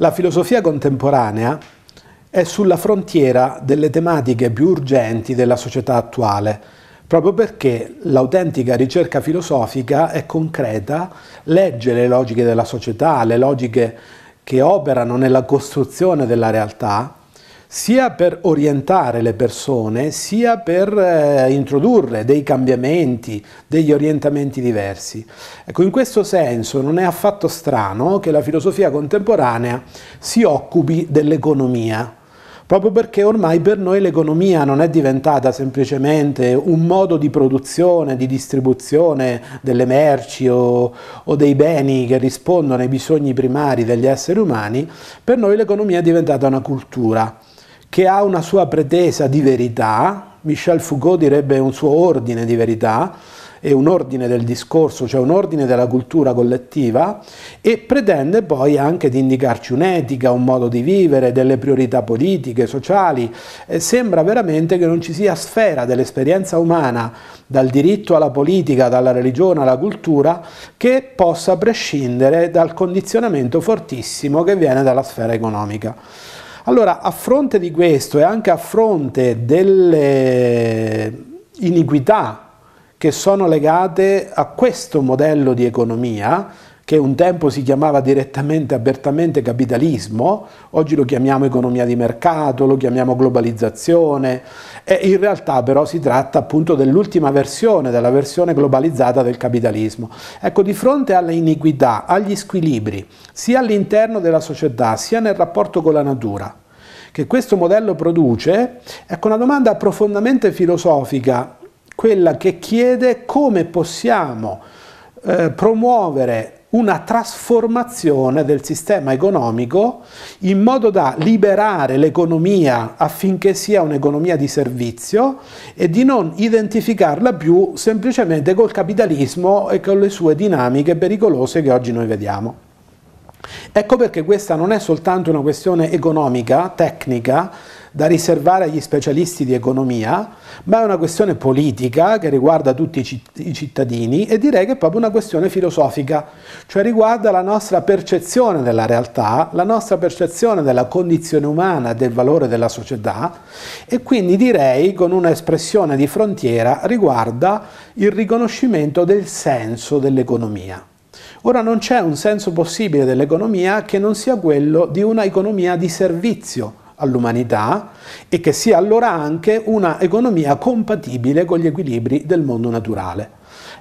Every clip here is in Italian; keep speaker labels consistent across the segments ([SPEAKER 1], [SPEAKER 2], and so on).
[SPEAKER 1] La filosofia contemporanea è sulla frontiera delle tematiche più urgenti della società attuale, proprio perché l'autentica ricerca filosofica è concreta, legge le logiche della società, le logiche che operano nella costruzione della realtà sia per orientare le persone, sia per eh, introdurre dei cambiamenti, degli orientamenti diversi. Ecco, in questo senso non è affatto strano che la filosofia contemporanea si occupi dell'economia, proprio perché ormai per noi l'economia non è diventata semplicemente un modo di produzione, di distribuzione delle merci o, o, dei beni che rispondono ai bisogni primari degli esseri umani, per noi l'economia è diventata una cultura che ha una sua pretesa di verità, Michel Foucault direbbe un suo ordine di verità, è un ordine del discorso, cioè un ordine della cultura collettiva e pretende poi anche di indicarci un'etica, un modo di vivere, delle priorità politiche, sociali. E sembra veramente che non ci sia sfera dell'esperienza umana, dal diritto alla politica, dalla religione alla cultura, che possa prescindere dal condizionamento fortissimo che viene dalla sfera economica. Allora, a fronte di questo e anche a fronte delle iniquità che sono legate a questo modello di economia, che un tempo si chiamava direttamente, apertamente capitalismo, oggi lo chiamiamo economia di mercato, lo chiamiamo globalizzazione, e in realtà però si tratta appunto dell'ultima versione, della versione globalizzata del capitalismo. Ecco, di fronte alle iniquità, agli squilibri, sia all'interno della società, sia nel rapporto con la natura, che questo modello produce, ecco una domanda profondamente filosofica, quella che chiede come possiamo eh, promuovere una trasformazione del sistema economico in modo da liberare l'economia affinché sia un'economia di servizio e di non identificarla più semplicemente col capitalismo e con le sue dinamiche pericolose che oggi noi vediamo. Ecco perché questa non è soltanto una questione economica, tecnica, da riservare agli specialisti di economia, ma è una questione politica che riguarda tutti i cittadini e direi che è proprio una questione filosofica, cioè riguarda la nostra percezione della realtà, la nostra percezione della condizione umana, del valore della società e quindi direi con un'espressione di frontiera riguarda il riconoscimento del senso dell'economia. Ora non c'è un senso possibile dell'economia che non sia quello di una economia di servizio all'umanità e che sia allora anche una economia compatibile con gli equilibri del mondo naturale.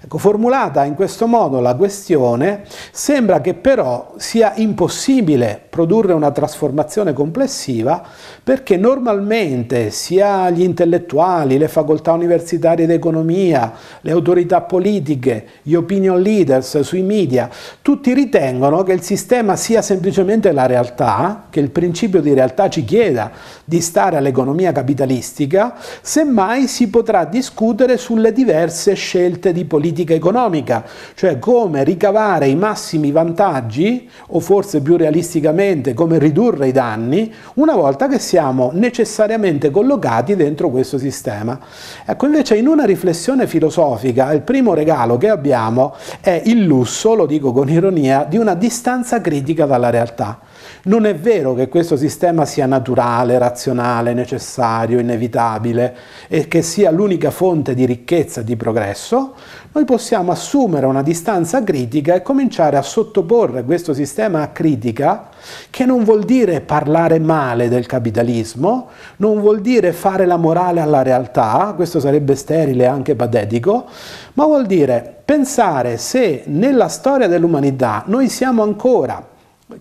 [SPEAKER 1] Ecco, formulata in questo modo la questione, sembra che però sia impossibile produrre una trasformazione complessiva perché normalmente sia gli intellettuali, le facoltà universitarie di economia, le autorità politiche, gli opinion leaders sui media, tutti ritengono che il sistema sia semplicemente la realtà, che il principio di realtà ci chieda di stare all'economia capitalistica, semmai si potrà discutere sulle diverse scelte di politica politica economica, cioè come ricavare i massimi vantaggi o forse più realisticamente come ridurre i danni una volta che siamo necessariamente collocati dentro questo sistema. Ecco, invece in una riflessione filosofica il primo regalo che abbiamo è il lusso, lo dico con ironia, di una distanza critica dalla realtà. Non è vero che questo sistema sia naturale, razionale, necessario, inevitabile e che sia l'unica fonte di ricchezza e di progresso, noi possiamo assumere una distanza critica e cominciare a sottoporre questo sistema a critica, che non vuol dire parlare male del capitalismo, non vuol dire fare la morale alla realtà, questo sarebbe sterile e anche patetico, ma vuol dire pensare se nella storia dell'umanità noi siamo ancora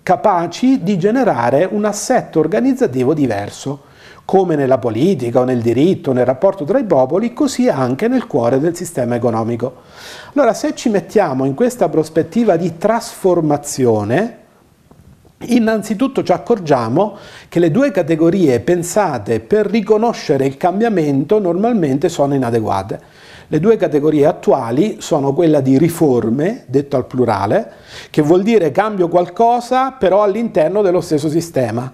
[SPEAKER 1] capaci di generare un assetto organizzativo diverso, come nella politica o nel diritto, nel rapporto tra i popoli, così anche nel cuore del sistema economico. Allora, se ci mettiamo in questa prospettiva di trasformazione, innanzitutto ci accorgiamo che le due categorie pensate per riconoscere il cambiamento normalmente sono inadeguate. Le due categorie attuali sono quella di riforme, detto al plurale, che vuol dire cambio qualcosa però all'interno dello stesso sistema.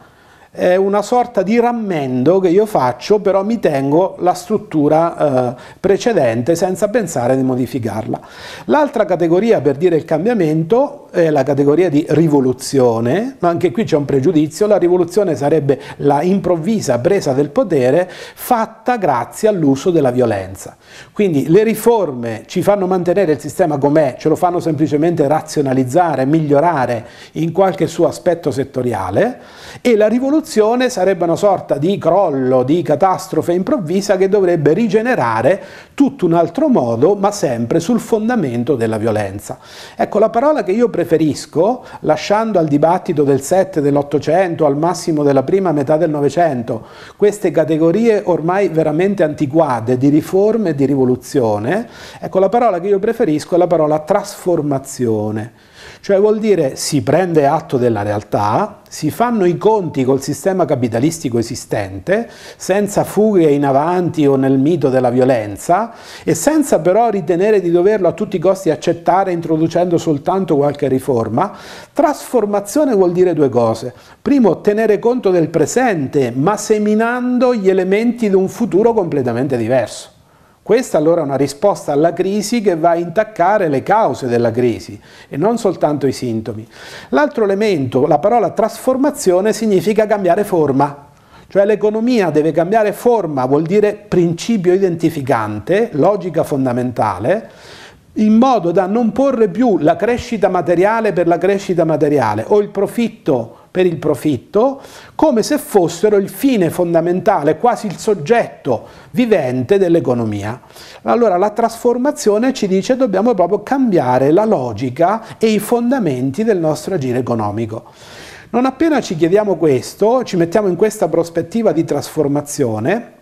[SPEAKER 1] È una sorta di rammendo che io faccio, però mi tengo la struttura eh, precedente senza pensare di modificarla. L'altra categoria per dire il cambiamento è la categoria di rivoluzione, ma anche qui c'è un pregiudizio, la rivoluzione sarebbe la improvvisa presa del potere fatta grazie all'uso della violenza. Quindi le riforme ci fanno mantenere il sistema com'è, ce lo fanno semplicemente razionalizzare, migliorare in qualche suo aspetto settoriale e la rivoluzione sarebbe una sorta di crollo, di catastrofe improvvisa che dovrebbe rigenerare tutto un altro modo, ma sempre sul fondamento della violenza. Ecco, la parola che io prendo preferisco, lasciando al dibattito del 7, dell'Ottocento, al massimo della prima metà del Novecento, queste categorie ormai veramente antiquate di riforme e di rivoluzione, ecco la parola che io preferisco è la parola trasformazione cioè vuol dire si prende atto della realtà, si fanno i conti col sistema capitalistico esistente, senza fughe in avanti o nel mito della violenza, e senza però ritenere di doverlo a tutti i costi accettare introducendo soltanto qualche riforma. Trasformazione vuol dire due cose. Primo, tenere conto del presente, ma seminando gli elementi di un futuro completamente diverso. Questa allora è una risposta alla crisi che va a intaccare le cause della crisi e non soltanto i sintomi. L'altro elemento, la parola trasformazione, significa cambiare forma. Cioè l'economia deve cambiare forma, vuol dire principio identificante, logica fondamentale, in modo da non porre più la crescita materiale per la crescita materiale o il profitto per il profitto, come se fossero il fine fondamentale, quasi il soggetto vivente dell'economia. Allora la trasformazione ci dice che dobbiamo proprio cambiare la logica e i fondamenti del nostro agire economico. Non appena ci chiediamo questo, ci mettiamo in questa prospettiva di trasformazione,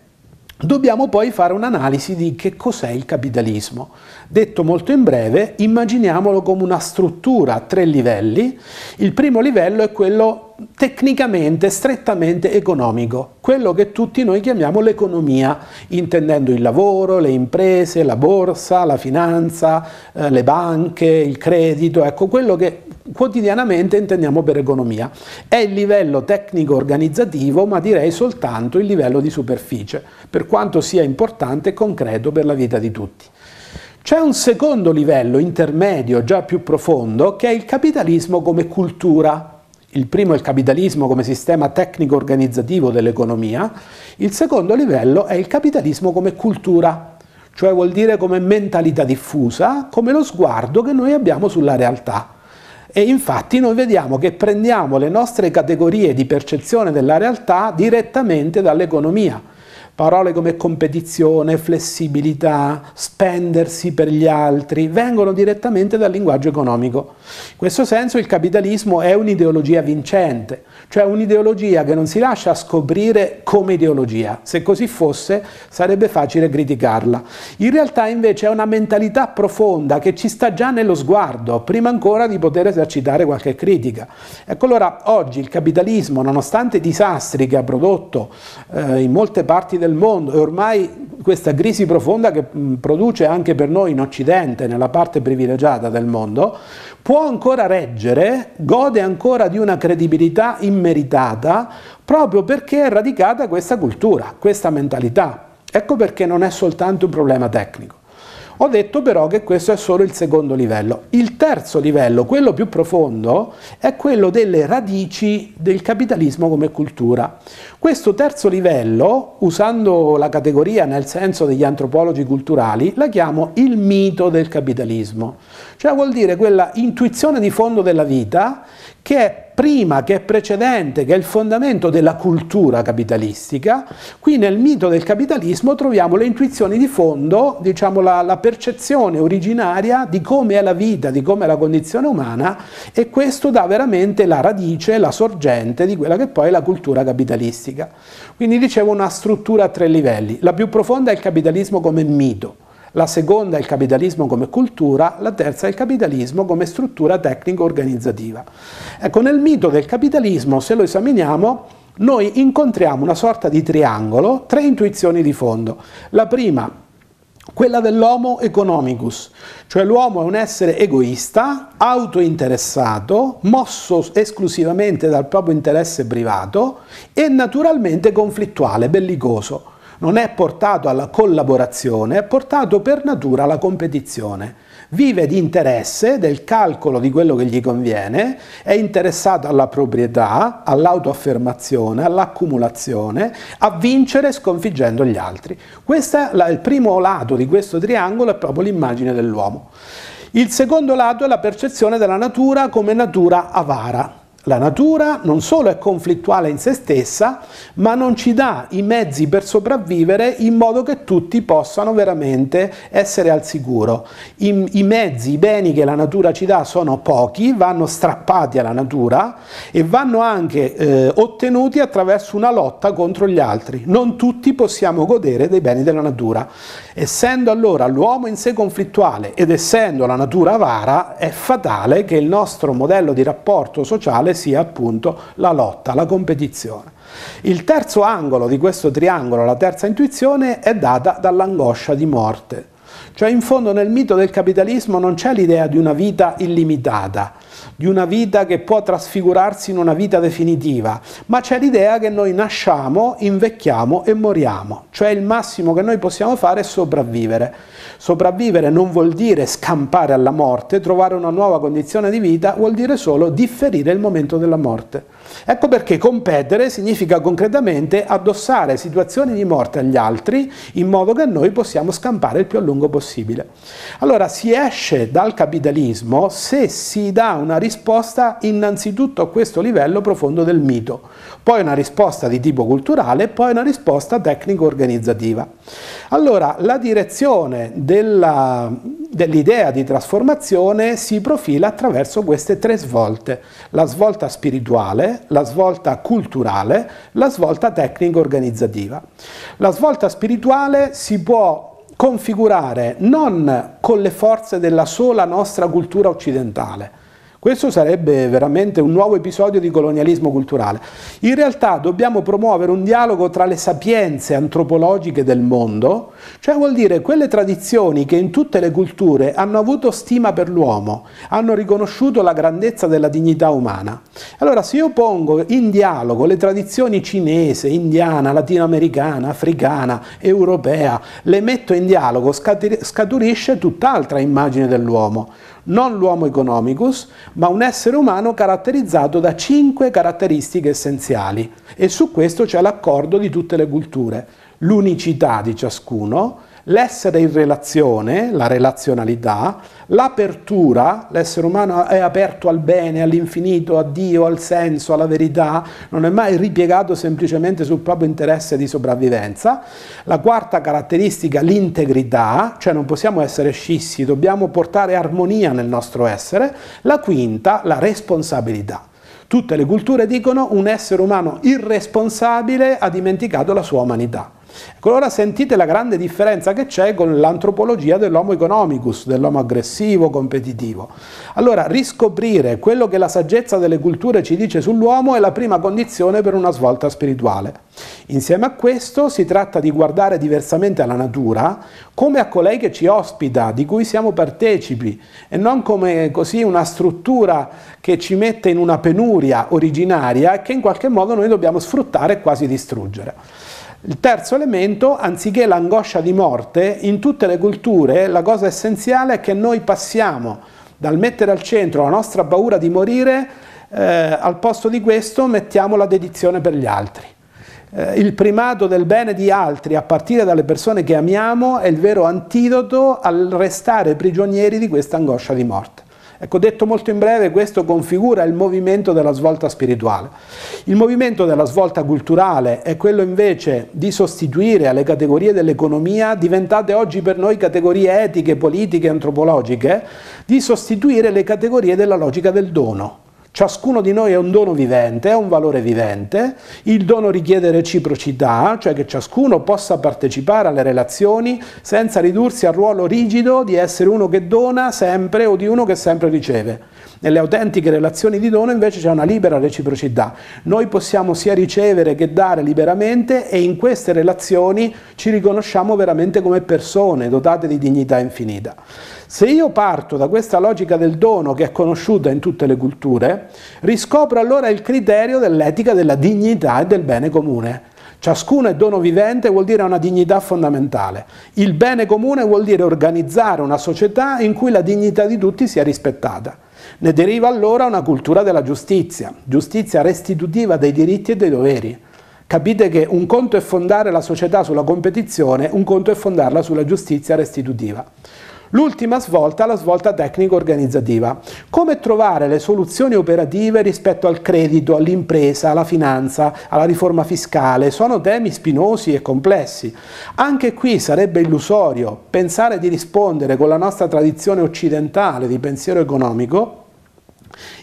[SPEAKER 1] Dobbiamo poi fare un'analisi di che cos'è il capitalismo. Detto molto in breve, immaginiamolo come una struttura a tre livelli. Il primo livello è quello tecnicamente, strettamente economico, quello che tutti noi chiamiamo l'economia, intendendo il lavoro, le imprese, la borsa, la finanza, eh, le banche, il credito, ecco quello che quotidianamente intendiamo per economia. È il livello tecnico organizzativo, ma direi soltanto il livello di superficie, per quanto sia importante e concreto per la vita di tutti. C'è un secondo livello intermedio, già più profondo, che è il capitalismo come cultura. Il primo è il capitalismo come sistema tecnico-organizzativo dell'economia, il secondo livello è il capitalismo come cultura, cioè vuol dire come mentalità diffusa, come lo sguardo che noi abbiamo sulla realtà. E infatti noi vediamo che prendiamo le nostre categorie di percezione della realtà direttamente dall'economia. Parole come competizione, flessibilità, spendersi per gli altri, vengono direttamente dal linguaggio economico. In questo senso il capitalismo è un'ideologia vincente, cioè un'ideologia che non si lascia scoprire come ideologia. Se così fosse sarebbe facile criticarla. In realtà invece è una mentalità profonda che ci sta già nello sguardo, prima ancora di poter esercitare qualche critica. Ecco allora oggi il capitalismo, nonostante i disastri che ha prodotto eh, in molte parti del mondo e ormai questa crisi profonda che mh, produce anche per noi in Occidente, nella parte privilegiata del mondo, può ancora reggere, gode ancora di una credibilità immeritata proprio perché è radicata questa cultura, questa mentalità. Ecco perché non è soltanto un problema tecnico. Ho detto però che questo è solo il secondo livello. Il terzo livello, quello più profondo, è quello delle radici del capitalismo come cultura. Questo terzo livello, usando la categoria nel senso degli antropologi culturali, la chiamo il mito del capitalismo. Cioè vuol dire quella intuizione di fondo della vita che è prima, che è precedente, che è il fondamento della cultura capitalistica. Qui nel mito del capitalismo troviamo le intuizioni di fondo, diciamo la, la percezione originaria di come è la vita, di come è la condizione umana e questo dà veramente la radice, la sorgente di quella che poi è la cultura capitalistica. Quindi dicevo una struttura a tre livelli. La più profonda è il capitalismo come mito la seconda è il capitalismo come cultura, la terza è il capitalismo come struttura tecnico-organizzativa. Ecco, nel mito del capitalismo, se lo esaminiamo, noi incontriamo una sorta di triangolo, tre intuizioni di fondo. La prima, quella dell'homo economicus, cioè l'uomo è un essere egoista, autointeressato, mosso esclusivamente dal proprio interesse privato e naturalmente conflittuale, bellicoso non è portato alla collaborazione, è portato per natura alla competizione. Vive di interesse, del calcolo di quello che gli conviene, è interessato alla proprietà, all'autoaffermazione, all'accumulazione, a vincere sconfiggendo gli altri. Questo è il primo lato di questo triangolo, è proprio l'immagine dell'uomo. Il secondo lato è la percezione della natura come natura avara. La natura non solo è conflittuale in se stessa, ma non ci dà i mezzi per sopravvivere in modo che tutti possano veramente essere al sicuro. I, I, mezzi, i beni che la natura ci dà sono pochi, vanno strappati alla natura e vanno anche eh, ottenuti attraverso una lotta contro gli altri. Non tutti possiamo godere dei beni della natura. Essendo allora l'uomo in sé conflittuale ed essendo la natura avara, è fatale che il nostro modello di rapporto sociale quale sia appunto la lotta, la competizione. Il terzo angolo di questo triangolo, la terza intuizione, è data dall'angoscia di morte. Cioè in fondo nel mito del capitalismo non c'è l'idea di una vita illimitata, di una vita che può trasfigurarsi in una vita definitiva, ma c'è l'idea che noi nasciamo, invecchiamo e moriamo, cioè il massimo che noi possiamo fare è sopravvivere. Sopravvivere non vuol dire scampare alla morte, trovare una nuova condizione di vita, vuol dire solo differire il momento della morte. Ecco perché competere significa concretamente addossare situazioni di morte agli altri in modo che noi possiamo scampare il più a lungo possibile. Allora si esce dal capitalismo se si dà una risposta innanzitutto a questo livello profondo del mito, poi una risposta di tipo culturale, poi una risposta tecnico-organizzativa. Allora la direzione della dell'idea di trasformazione si profila attraverso queste tre svolte, la svolta spirituale, la svolta culturale, la svolta tecnico-organizzativa. La svolta spirituale si può configurare non con le forze della sola nostra cultura occidentale, questo sarebbe veramente un nuovo episodio di colonialismo culturale. In realtà dobbiamo promuovere un dialogo tra le sapienze antropologiche del mondo, cioè vuol dire quelle tradizioni che in tutte le culture hanno avuto stima per l'uomo, hanno riconosciuto la grandezza della dignità umana. Allora se io pongo in dialogo le tradizioni cinese, indiana, latinoamericana, africana, europea, le metto in dialogo, scaturisce tutt'altra immagine dell'uomo non l'uomo economicus, ma un essere umano caratterizzato da cinque caratteristiche essenziali e su questo c'è l'accordo di tutte le culture, l'unicità di ciascuno, l'essere in relazione, la relazionalità, l'apertura, l'essere umano è aperto al bene, all'infinito, a Dio, al senso, alla verità, non è mai ripiegato semplicemente sul proprio interesse di sopravvivenza. La quarta caratteristica, l'integrità, cioè non possiamo essere scissi, dobbiamo portare armonia nel nostro essere. La quinta, la responsabilità. Tutte le culture dicono un essere umano irresponsabile ha dimenticato la sua umanità. Ecco, allora sentite la grande differenza che c'è con l'antropologia dell'homo economicus, dell'uomo aggressivo, competitivo. Allora, riscoprire quello che la saggezza delle culture ci dice sull'uomo è la prima condizione per una svolta spirituale. Insieme a questo si tratta di guardare diversamente alla natura come a colei che ci ospita, di cui siamo partecipi, e non come così una struttura che ci mette in una penuria originaria e che in qualche modo noi dobbiamo sfruttare e quasi distruggere. Il terzo elemento, anziché l'angoscia di morte, in tutte le culture la cosa essenziale è che noi passiamo dal mettere al centro la nostra paura di morire, eh, al posto di questo mettiamo la dedizione per gli altri. Eh, il primato del bene di altri, a partire dalle persone che amiamo, è il vero antidoto al restare prigionieri di questa angoscia di morte. Ecco, detto molto in breve, questo configura il movimento della svolta spirituale. Il movimento della svolta culturale è quello invece di sostituire alle categorie dell'economia, diventate oggi per noi categorie etiche, politiche, antropologiche, di sostituire le categorie della logica del dono. Ciascuno di noi è un dono vivente, è un valore vivente, il dono richiede reciprocità, cioè che ciascuno possa partecipare alle relazioni senza ridursi al ruolo rigido di essere uno che dona sempre o di uno che sempre riceve. Nelle autentiche relazioni di dono invece c'è una libera reciprocità. Noi possiamo sia ricevere che dare liberamente e in queste relazioni ci riconosciamo veramente come persone dotate di dignità infinita. Se io parto da questa logica del dono che è conosciuta in tutte le culture, riscopro allora il criterio dell'etica della dignità e del bene comune. Ciascuno è dono vivente vuol dire una dignità fondamentale. Il bene comune vuol dire organizzare una società in cui la dignità di tutti sia rispettata. Ne deriva allora una cultura della giustizia, giustizia restitutiva dei diritti e dei doveri. Capite che un conto è fondare la società sulla competizione, un conto è fondarla sulla giustizia restitutiva. L'ultima svolta la svolta tecnico-organizzativa. Come trovare le soluzioni operative rispetto al credito, all'impresa, alla finanza, alla riforma fiscale? Sono temi spinosi e complessi. Anche qui sarebbe illusorio pensare di rispondere con la nostra tradizione occidentale di pensiero economico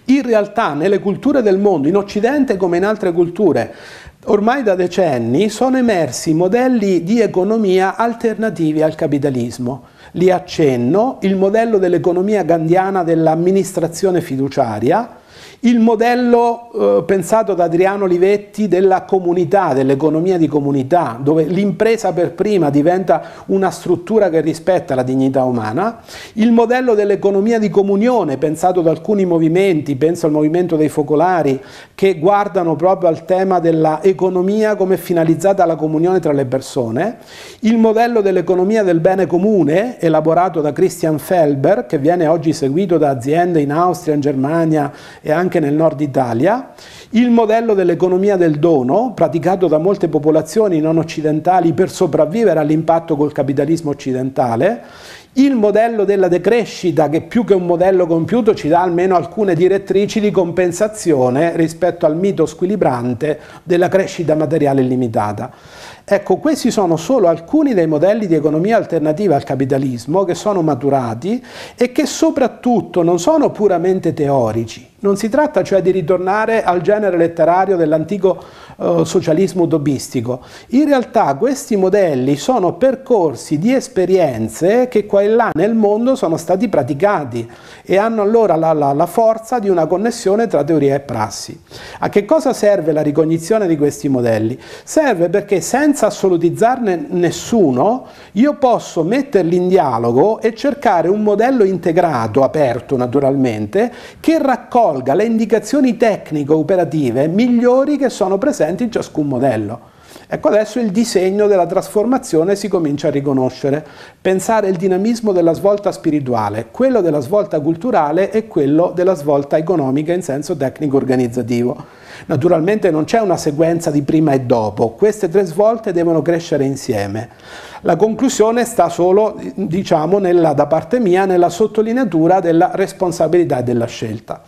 [SPEAKER 1] in realtà nelle culture del mondo, in Occidente come in altre culture, Ormai da decenni sono emersi modelli di economia alternativi al capitalismo. Li accenno il modello dell'economia gandiana dell'amministrazione fiduciaria, il modello eh, pensato da Adriano Olivetti della comunità, dell'economia di comunità, dove l'impresa per prima diventa una struttura che rispetta la dignità umana, il modello dell'economia di comunione pensato da alcuni movimenti, penso al movimento dei focolari, che guardano proprio al tema dell'economia come finalizzata alla comunione tra le persone, il modello dell'economia del bene comune, elaborato da Christian Felber, che viene oggi seguito da aziende in Austria, in Germania e anche anche nel nord Italia, il modello dell'economia del dono, praticato da molte popolazioni non occidentali per sopravvivere all'impatto col capitalismo occidentale, il modello della decrescita, che più che un modello compiuto ci dà almeno alcune direttrici di compensazione rispetto al mito squilibrante della crescita materiale illimitata. Ecco, questi sono solo alcuni dei modelli di economia alternativa al capitalismo che sono maturati e che soprattutto non sono puramente teorici. Non si tratta cioè di ritornare al genere letterario dell'antico eh, socialismo utopistico. In realtà questi modelli sono percorsi di esperienze che qua e là nel mondo sono stati praticati e hanno allora la, la, la forza di una connessione tra teoria e prassi. A che cosa serve la ricognizione di questi modelli? Serve perché senza senza assolutizzarne nessuno, io posso metterli in dialogo e cercare un modello integrato, aperto naturalmente, che raccolga le indicazioni tecnico-operative migliori che sono presenti in ciascun modello. Ecco adesso il disegno della trasformazione si comincia a riconoscere. Pensare il dinamismo della svolta spirituale, quello della svolta culturale e quello della svolta economica in senso tecnico-organizzativo. Naturalmente non c'è una sequenza di prima e dopo, queste tre svolte devono crescere insieme. La conclusione sta solo, diciamo, nella, da parte mia, nella sottolineatura della responsabilità e della scelta.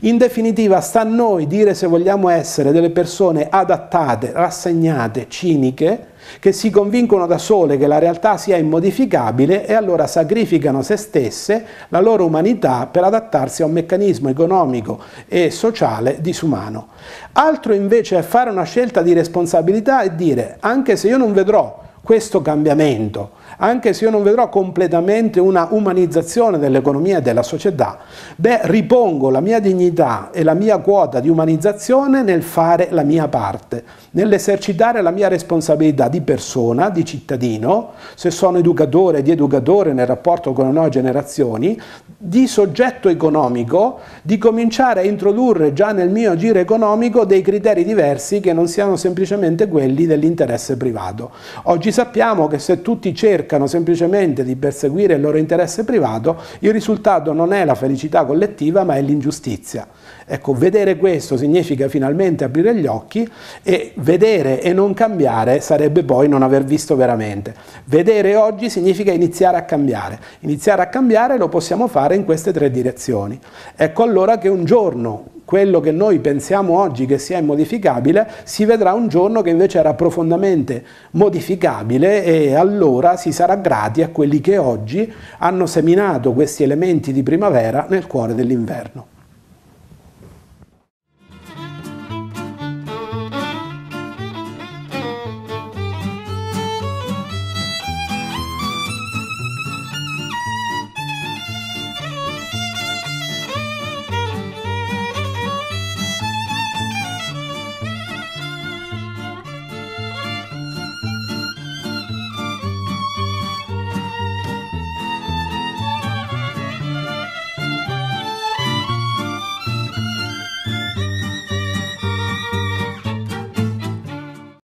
[SPEAKER 1] In definitiva, sta a noi dire se vogliamo essere delle persone adattate, rassegnate, ciniche, che si convincono da sole che la realtà sia immodificabile e allora sacrificano se stesse, la loro umanità, per adattarsi a un meccanismo economico e sociale disumano. Altro invece è fare una scelta di responsabilità e dire, anche se io non vedrò questo cambiamento anche se io non vedrò completamente una umanizzazione dell'economia e della società, beh, ripongo la mia dignità e la mia quota di umanizzazione nel fare la mia parte, nell'esercitare la mia responsabilità di persona, di cittadino, se sono educatore, di educatore nel rapporto con le nuove generazioni, di soggetto economico, di cominciare a introdurre già nel mio giro economico dei criteri diversi che non siano semplicemente quelli dell'interesse privato. Oggi sappiamo che se tutti cercano cercano semplicemente di perseguire il loro interesse privato, il risultato non è la felicità collettiva ma è l'ingiustizia. Ecco, vedere questo significa finalmente aprire gli occhi e vedere e non cambiare sarebbe poi non aver visto veramente. Vedere oggi significa iniziare a cambiare. Iniziare a cambiare lo possiamo fare in queste tre direzioni. Ecco allora che un giorno quello che noi pensiamo oggi che sia immodificabile, si vedrà un giorno che invece era profondamente modificabile e allora si sarà grati a quelli che oggi hanno seminato questi elementi di primavera nel cuore dell'inverno.